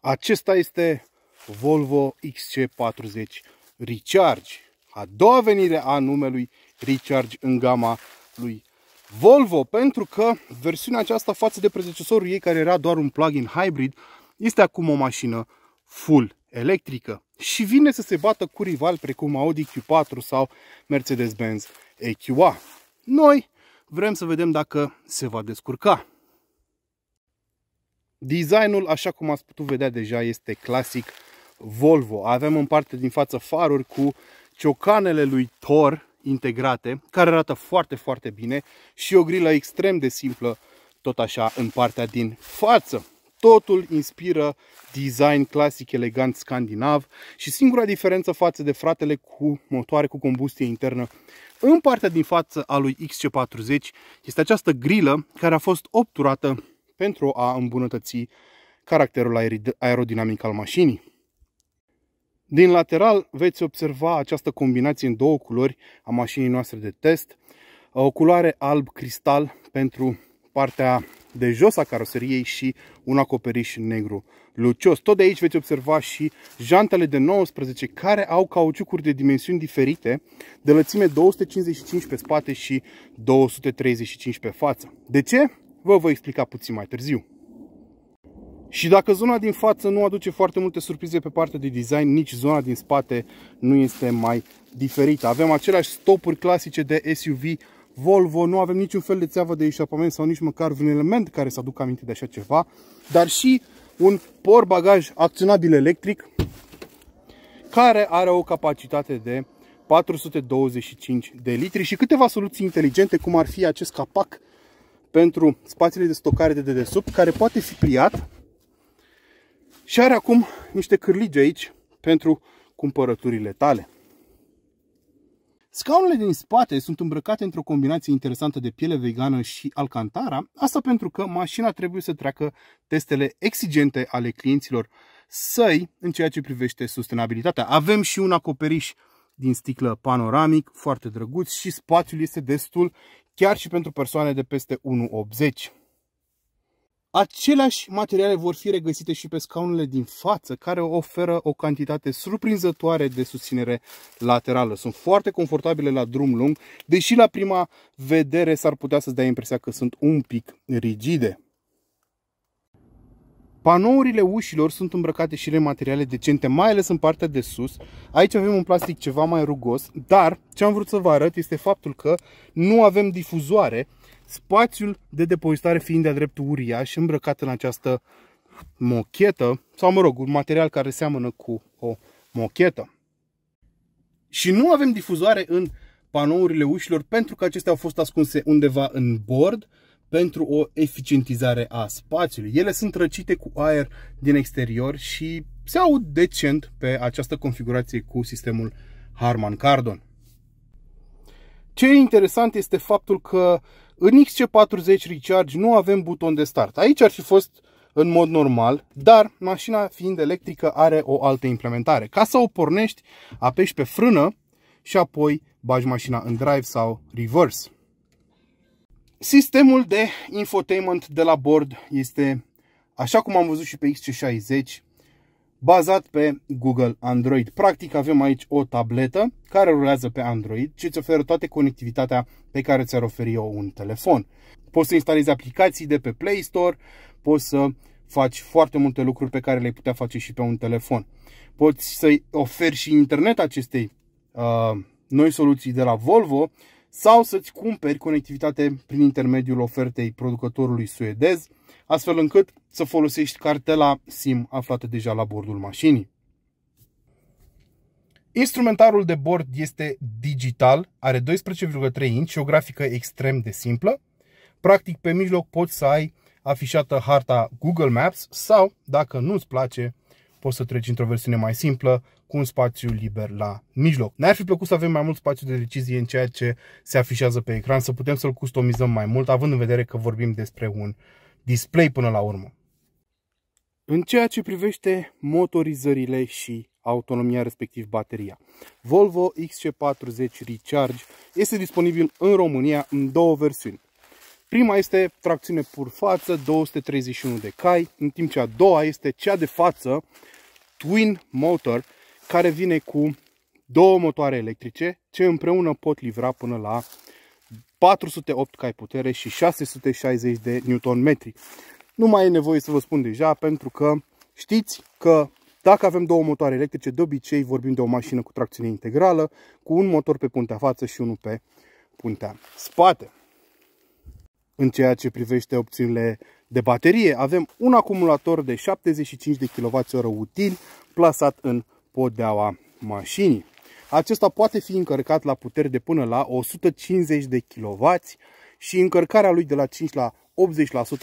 Acesta este Volvo XC40 Recharge. A doua venire a numelui Recharge în gama lui Volvo, pentru că versiunea aceasta față de predecesorul ei, care era doar un plug-in hybrid, este acum o mașină full electrică și vine să se bată cu rival precum Audi Q4 sau Mercedes-Benz EQA. Noi vrem să vedem dacă se va descurca. Designul, așa cum ați putut vedea deja, este clasic Volvo. Avem în parte din față faruri cu ciocanele lui Thor integrate, care arată foarte, foarte bine și o grilă extrem de simplă, tot așa, în partea din față. Totul inspiră design clasic elegant scandinav și singura diferență față de fratele cu motoare cu combustie internă în partea din față a lui XC40 este această grilă care a fost obturată pentru a îmbunătăți caracterul aerodinamic al mașinii. Din lateral veți observa această combinație în două culori a mașinii noastre de test. O culoare alb cristal pentru partea de jos a caroseriei și un acoperiș negru lucios. Tot de aici veți observa și jantele de 19 care au cauciucuri de dimensiuni diferite, de lățime 255 pe spate și 235 pe față. De ce? Vă voi explica puțin mai târziu. Și dacă zona din față nu aduce foarte multe surprize pe partea de design, nici zona din spate nu este mai diferită. Avem aceleași stopuri clasice de SUV Volvo, nu avem niciun fel de țeavă de eșapament sau nici măcar un element care să aducă aminte de așa ceva, dar și un por bagaj acționabil electric care are o capacitate de 425 de litri și câteva soluții inteligente cum ar fi acest capac pentru spațiile de stocare de dedesubt, care poate fi pliat și are acum niște cârlige aici pentru cumpărăturile tale. Scaunele din spate sunt îmbrăcate într-o combinație interesantă de piele vegană și alcantara, asta pentru că mașina trebuie să treacă testele exigente ale clienților săi în ceea ce privește sustenabilitatea. Avem și un acoperiș din sticlă panoramic, foarte drăguț și spațiul este destul chiar și pentru persoane de peste 1,80. Aceleași materiale vor fi regăsite și pe scaunele din față, care oferă o cantitate surprinzătoare de susținere laterală. Sunt foarte confortabile la drum lung, deși la prima vedere s-ar putea să-ți dea impresia că sunt un pic rigide. Panourile ușilor sunt îmbrăcate și le materiale decente, mai ales în partea de sus. Aici avem un plastic ceva mai rugos, dar ce am vrut să vă arăt este faptul că nu avem difuzoare, spațiul de depozitare fiind de-a dreptul uriaș, îmbrăcat în această mochetă, sau mă rog, un material care seamănă cu o mochetă. Și nu avem difuzoare în panourile ușilor pentru că acestea au fost ascunse undeva în bord, pentru o eficientizare a spațiului. Ele sunt răcite cu aer din exterior și se aud decent pe această configurație cu sistemul Harman Kardon. Ce e interesant este faptul că în XC40 Recharge nu avem buton de start. Aici ar fi fost în mod normal, dar mașina fiind electrică are o altă implementare. Ca să o pornești, apeși pe frână și apoi bagi mașina în drive sau reverse. Sistemul de infotainment de la bord este, așa cum am văzut și pe XC60, bazat pe Google Android. Practic avem aici o tabletă care rulează pe Android și îți oferă toată conectivitatea pe care ți-ar oferi eu un telefon. Poți să instalezi aplicații de pe Play Store, poți să faci foarte multe lucruri pe care le-ai putea face și pe un telefon. Poți să oferi și internet acestei uh, noi soluții de la Volvo, sau să-ți cumperi conectivitate prin intermediul ofertei producătorului suedez, astfel încât să folosești cartela SIM aflată deja la bordul mașinii. Instrumentarul de bord este digital, are 12,3 inch și o grafică extrem de simplă. Practic, pe mijloc poți să ai afișată harta Google Maps sau, dacă nu-ți place, poți să treci într-o versiune mai simplă, cu un spațiu liber la mijloc. Ne-ar fi plăcut să avem mai mult spațiu de decizie în ceea ce se afișează pe ecran, să putem să-l customizăm mai mult, având în vedere că vorbim despre un display până la urmă. În ceea ce privește motorizările și autonomia, respectiv bateria. Volvo XC40 Recharge este disponibil în România în două versiuni. Prima este tracțiune pur față, 231 de cai, în timp ce a doua este cea de față, Twin Motor, care vine cu două motoare electrice, ce împreună pot livra până la 408 cai putere și 660 de Nm. Nu mai e nevoie să vă spun deja, pentru că știți că dacă avem două motoare electrice, de obicei vorbim de o mașină cu tracțiune integrală, cu un motor pe puntea față și unul pe puntea spate în ceea ce privește opțiunile de baterie. Avem un acumulator de 75 de kWh util plasat în podeaua mașinii. Acesta poate fi încărcat la puteri de până la 150 de kW și încărcarea lui de la 5 la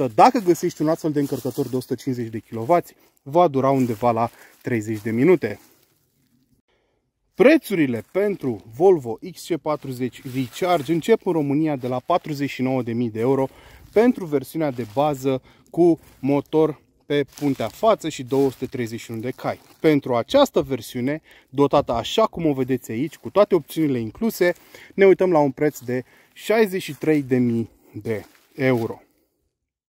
80%, dacă găsești un astfel de încărcător de 150 de kW, va dura undeva la 30 de minute. Prețurile pentru Volvo XC40 Recharge încep în România de la 49.000 de euro pentru versiunea de bază cu motor pe puntea față și 231 de cai. Pentru această versiune, dotată așa cum o vedeți aici, cu toate opțiunile incluse, ne uităm la un preț de 63.000 de euro.